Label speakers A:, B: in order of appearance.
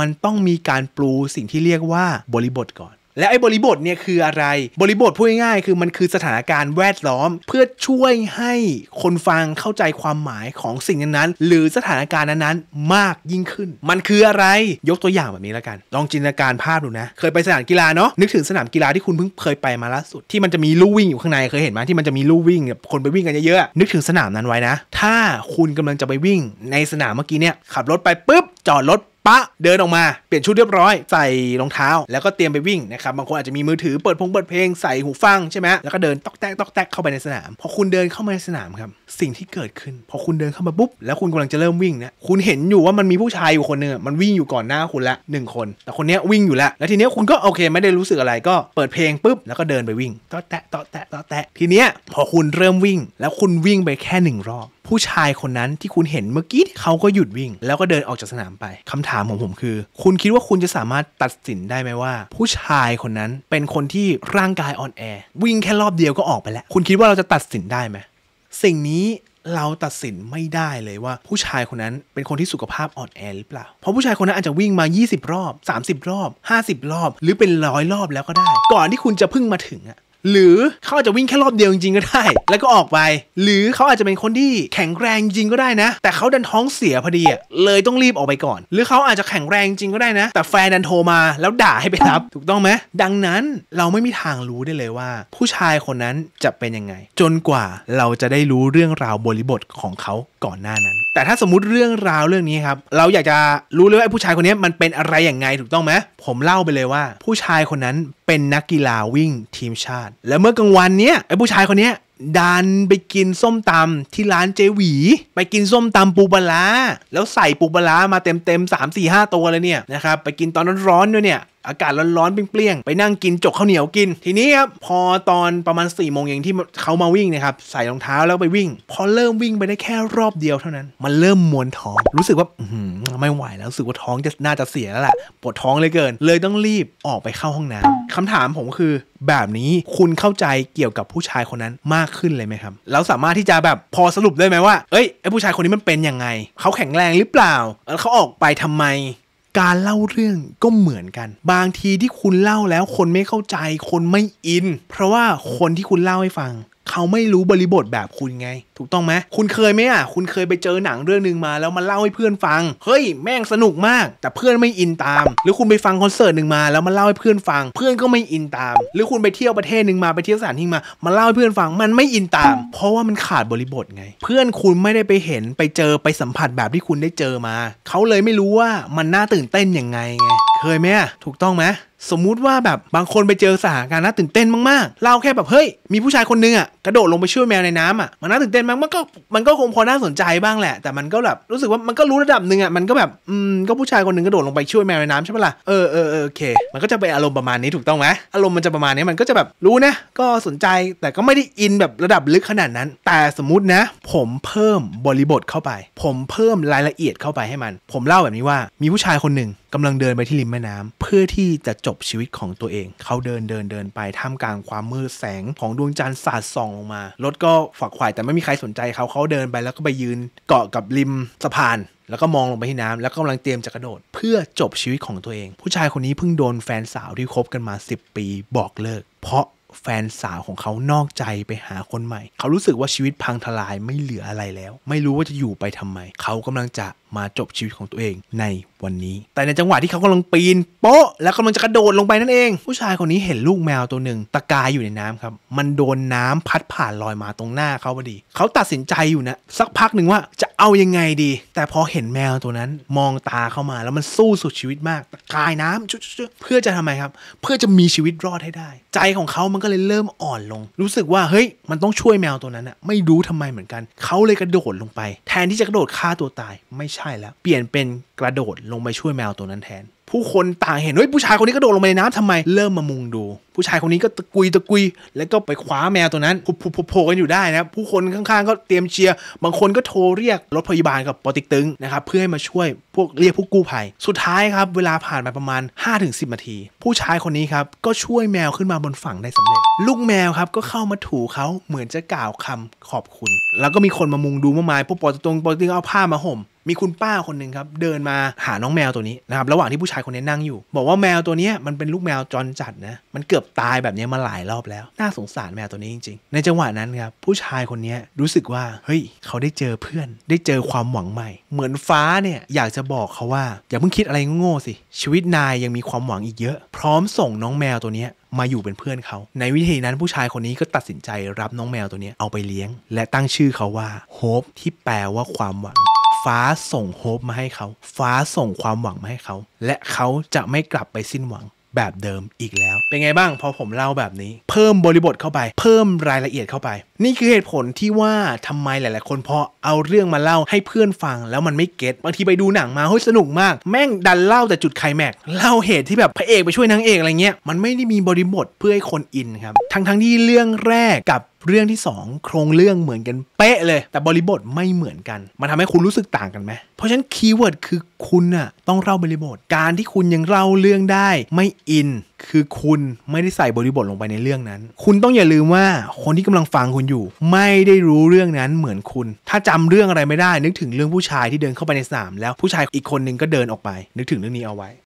A: มันต้องมีการปลูสิ่งที่เรียกว่าบริบทก่อน และไอ้บริบทเนี่ยคืออะไรบริบทพูดง่ายๆ คือมันคือสถานการณ์แวดล้อม เพื่อช่วยให้คนฟังเข้าใจความหมายของสิ่งนั้นๆ หรือสถานการณ์นั้นๆมากยิ่งขึ้น มันคืออะไรยกตัวอย่างแบบนี้แล้วกัน ลองจินตนาการภาพดูนะเคยไปสนามกีฬาเนาะนึกถึงสนามกีฬาที่คุณเพิ่งเคยไปมาล่าสุดที่มันจะมีลู่วิ่งอยู่ข้างในเคยเห็นไหมที่มันจะมีลู่วิ่งแบบคนไปวิ่งกันเยอะๆนึกถึงสนามนั้นไว้นะถ้าคุณกำลังจะไปวิ่ง ในสนามเมื่อกี้เนี่ยขับรถไปปุ๊บจอดรถปะเดินออกมาเปลี่ยนชุดเรียบร้อยใส่รองเท้าแล้วก็เตรียมไปวิ่งนะครับบางคนอาจจะมีมือถือเปิดพงเปิดเพลงใส่หูฟังใช่ไหมแล้วก็เดินตอกแตกตอกแตกเข้าไปในสนามพอคุณเดินเข้ามาในสนามครับ สิ่งที่เกิดขึ้นพอคุณเดินเข้ามาปุ๊บแล้วคุณกำลังจะเริ่มวิ่งนะคุณเห็นอยู่ว่ามันมีผู้ชายอยู่คนนึงมันวิ่งอยู่ก่อนหน้าคุณละหนึ่งคน แต่คนนี้วิ่งอยู่ละแล้วทีนี้คุณก็โอเค ไม่ได้รู้สึกอะไร ก็เปิดเพลงปุ๊บแล้วก็เดินไปวิ่งตอกแตกตอกแตกตอกแตกทีนี้พอคุณเริ่มวิ่งแล้วคุณวิ่งไปแค่หนึ่งรอบผู้ชายคนนั้นที่คุณเห็นเมื่อกี้เขาก็หยุดวิ่ง แล้วก็เดินออกจากสนามไปคำถามของผมคือ คุณคิดว่าคุณจะสามารถตัดสินได้ไหมว่า ผู้ชายคนนั้นเป็นคนที่ร่างกายอ่อนแอวิ่งแค่รอบเดียวก็ออกไปแล้ว คุณคิดว่าเราจะตัดสินได้ไหม สิ่งนี้เราตัดสินไม่ได้เลยว่า ผู้ชายคนนั้นเป็นคนที่สุขภาพอ่อนแอหรือเปล่าเพราะผู้ชายคนนั้นอาจจะวิ่งมา 20รอบ30 รอบ 50 รอบ หรือเป็นร้อยรอบแล้วก็ได้ ก่อนที่คุณจะพึ่งมาถึงอะหรือเขาอาจจะวิ่งแค่รอบเดียวจริงก็ได้ แล้วก็ออกไป หรือเขาอาจจะเป็นคนที่แข็งแรงจริงก็ได้นะ แต่เขาดันท้องเสียพอดีอ่ะเลยต้องรีบออกไปก่อน หรือเขาอาจจะแข็งแรงจริงก็ได้นะ แต่แฟนดันโทรมาแล้วด่าให้ไปรับ ถูกต้องไหมดังนั้นเราไม่มีทางรู้ได้เลยว่า ผู้ชายคนนั้นจะเป็นยังไง จนกว่าเราจะได้รู้เรื่องราวบริบทของเขาก่อนหน้านั้น แต่ถ้าสมมติเรื่องราวเรื่องนี้ครับ เราอยากจะรู้เลยว่าผู้ชายคนนี้มันเป็นอะไรอย่างไงถูกต้องไหมผมเล่าไปเลยว่า ผู้ชายคนนั้นเป็นนักกีฬาวิ่งทีมชาติ และเมื่อกลางวันเนี้ยไอ้ผู้ชายคนนี้ดันไปกินส้มตำที่ร้านเจหวี ไปกินส้มตำปูปลา แล้วใส่ปูปลามาเต็มเต็มสามสี่ห้าตัวเลยเนี่ยนะครับไปกินตอนร้อนๆด้วยเนี่ยอากาศร้อนๆเปรี้ยงๆไปนั่งกินจกข้าวเหนียวกิน ทีนี้ครับพอตอนประมาณ4ี่โมงเย็นที่เขามาวิ่งนะครับใส่รองเท้าแล้วไปวิ่งพอเริ่มวิ่งไปได้แค่รอบเดียวเท่านั้น มันเริ่มมวนท้อง รู้สึกว่าไม่ไหวแล้วรู้สึกว่าท้องจะน่าจะเสียแล้วล่ะปวดท้องเลยเกิน เลยต้องรีบออกไปเข้าห้องน้ำคำถามผมคือแบบนี้คุณเข้าใจเกี่ยวกับผู้ชายคนนั้นมากขึ้นเลยไหมครับแล้วสามารถที่จะแบบพอสรุปได้ไหมว่า เอ้ยไอ้ผู้ชายคนนี้มันเป็นยังไง เขาแข็งแรงหรือเปล่าแล้วเขาออกไปทำไม การเล่าเรื่องก็เหมือนกัน บางทีที่คุณเล่าแล้วคนไม่เข้าใจคนไม่อิน เพราะว่าคนที่คุณเล่าให้ฟังเขาไม่รู้บริบทแบบคุณไง ถูกต้องไหมคุณเคยไหมอ่ะคุณเคยไปเจอหนังเรื่องนึงมา แล้วมาเล่าให้เพื่อนฟัง เฮ้ย แม่งสนุกมาก แต่เพื่อนไม่อินตาม หรือคุณไปฟังคอนเสิร์ตหนึ่งมาแล้วมาเล่าให้เพื่อนฟัง เพื่อนก็ไม่อินตาม หรือคุณไปเที่ยวประเทศหนึ่งมาไปเที่ยวสถานที่มามาเล่าให้เพื่อนฟังมันไม่อินตาม เพราะว่ามันขาดบริบทไง เพื่อนคุณไม่ได้ไปเห็นไปเจอไปสัมผัสแบบที่คุณได้เจอมาเขาเลยไม่รู้ว่ามันน่าตื่นเต้นยังไงไงเคยไหมถูกต้องไหมสมมุติว่าแบบบางคนไปเจอสถานการณ์น่าตื่นเต้นมากๆเล่าแค่แบบเฮ้ยมีผู้ชายคนนึงอ่ะกระโดดลงไปช่วยแมวในน้ำอ่ะมันน่าตื่นเต้นมากมันก็มันก็คงพอน่าสนใจบ้างแหละแต่มันก็แบบรู้สึกว่ามันก็รู้ระดับหนึ่งอ่ะมันก็แบบอืมก็ผู้ชายคนนึงกระโดดลงไปช่วยแมวในน้ำใช่ไหมล่ะเออเออโอเค มันก็จะไปอารมณ์ประมาณนี้ถูกต้องไหมอารมณ์มันจะประมาณนี้มันก็จะแบบรู้นะก็สนใจแต่ก็ไม่ได้อินแบบระดับลึกขนาดนั้น แต่สมมตินะ ผมเพิ่มบริบทเข้าไป ผมเพิ่มรายละเอียดเข้าไปให้มัน ผมเล่าแบบนี้ว่า มีผู้ชายคนหนึ่งกำลังเดินไปที่ริมแม่น้ำ เพื่อที่จะจบชีวิตของตัวเอง เขาเดินเดินเดินไปท่ามกลางความมืดแสงของดวงจันทร์สาดส่องลงมา รถก็ฝักขวายแต่ไม่มีใครสนใจเขาเขาเดินไปแล้วก็ไปยืน เกาะกับริมสะพาน แล้วก็มองลงไปที่น้ำแล้วก็กำลังเตรียมจะกระโดด เพื่อจบชีวิตของตัวเอง ผู้ชายคนนี้เพิ่งโดนแฟนสาวที่คบกันมา 10 ปีบอกเลิกเพราะแฟนสาวของเขานอกใจไปหาคนใหม่ เขารู้สึกว่าชีวิตพังทลายไม่เหลืออะไรแล้ว ไม่รู้ว่าจะอยู่ไปทำไม เขากำลังจะมาจบชีวิตของตัวเองในวันนี้ แต่ในจังหวะที่เขากำลังปีนโป๊ะแล้วกำลังจะกระโดดลงไปนั่นเอง ผู้ชายคนนี้เห็นลูกแมวตัวหนึ่งตะกายอยู่ในน้ำครับ มันโดนน้ำพัดผ่านลอยมาตรงหน้าเขาพอดี เขาตัดสินใจอยู่นะ สักพักหนึ่งว่าจะเอายังไงดี แต่พอเห็นแมวตัวนั้นมองตาเข้ามา แล้วมันสู้สุดชีวิตมากตะกายน้ำเพื่อจะทำไมครับ เพื่อจะมีชีวิตรอดให้ได้ ใจของเขามันก็เลยเริ่มอ่อนลง รู้สึกว่าเฮ้ย มันต้องช่วยแมวตัวนั้นอะไม่รู้ทำไมเหมือนกัน เขาเลยกระโดดลงไป แทนที่จะกระโดดฆ่าตัวตาย ไม่ใช่แล้ว เปลี่ยนเป็นกระโดดลงไปช่วยแมวตัวนั้นแทนผู้คนต่างเห็นเฮ้ย ผู้ชายคนนี้ก็โดดลงไปในน้ำทำไม เริ่มมามุงดู ผู้ชายคนนี้ก็ตะกุยตะกุย แล้วก็ไปคว้าแมวตัวนั้นผุบๆโผล่กันอยู่ได้นะ ผู้คนข้าง ๆ ก็เตรียมเชียร์ บางคนก็โทรเรียกรถพยาบาลกับปอติกตึงนะครับ เพื่อให้มาช่วยพวกเรียกผู้กู้ภัย สุดท้ายครับ เวลาผ่านไปประมาณ 5-10นาที ผู้ชายคนนี้ครับก็ช่วยแมวขึ้นมาบนฝั่งได้สำเร็จลูกแมวครับก็เข้ามาถูเขาเหมือนจะกล่าวคำขอบคุณ แล้วก็มีคนมามุงดูมากมายพวกปอติตึงปอติกตึงเอาผ้ามาห่มมีคุณป้าคนหนึ่งครับ เดินมาหาน้องแมวตัวนี้นะครับระหว่างที่ผู้ชายคนนี้นั่งอยู่ บอกว่าแมวตัวนี้มันเป็นลูกแมวจรจัดนะ มันเกือบตายแบบนี้มาหลายรอบแล้ว น่าสงสารแมวตัวนี้จริง ๆ ในจังหวะนั้นครับผู้ชายคนนี้รู้สึกว่าเฮ้ยเขาได้เจอเพื่อน ได้เจอความหวังใหม่ เหมือนฟ้าเนี่ยอยากจะบอกเขาว่าอย่าเพิ่งคิดอะไรโง่ๆสิชีวิตนายยังมีความหวังอีกเยอะ พร้อมส่งน้องแมวตัวนี้มาอยู่เป็นเพื่อนเขา ในวิธีนั้นผู้ชายคนนี้ก็ตัดสินใจรับน้องแมวตัวนี้เอาไปเลี้ยง และตั้งชื่อเขาว่าโฮปที่แปลว่าความหวังฟ้าส่งโฮปมาให้เขา ฟ้าส่งความหวังมาให้เขา และเขาจะไม่กลับไปสิ้นหวังแบบเดิมอีกแล้ว เป็นไงบ้างพอผมเล่าแบบนี้ เพิ่มบริบทเข้าไป เพิ่มรายละเอียดเข้าไป นี่คือเหตุผลที่ว่าทำไมหลาย ๆ คนพอเอาเรื่องมาเล่าให้เพื่อนฟัง แล้วมันไม่เก็ตบางทีไปดูหนังมาเฮ้ยสนุกมาก แม่งดันเล่าแต่จุดไคลแม็กเล่าเหตุที่แบบพระเอกไปช่วยนางเอกอะไรเงี้ยมันไม่ได้มีบริบทเพื่อให้คนอินครับ ทั้งๆที่เรื่องแรกกับเรื่องที่ 2 โครงเรื่องเหมือนกัน เป๊ะเลย แต่บริบทไม่เหมือนกัน มันทำให้คุณรู้สึกต่างกันไหมเพราะฉะนั้นคีย์เวิร์ดคือคุณน่ะต้องเล่าบริบทการที่คุณยังเล่าเรื่องได้ ไม่อินคือคุณไม่ได้ใส่บริบทลงไปในเรื่องนั้น คุณต้องอย่าลืมว่าคนที่กำลังฟังคุณอยู่ ไม่ได้รู้เรื่องนั้นเหมือนคุณ ถ้าจำเรื่องอะไรไม่ได้นึกถึงเรื่องผู้ชายที่เดินเข้าไปในสนามแล้วผู้ชายอีกคนนึงก็เดินออกไป นึกถึงเรื่องนี้เอาไว้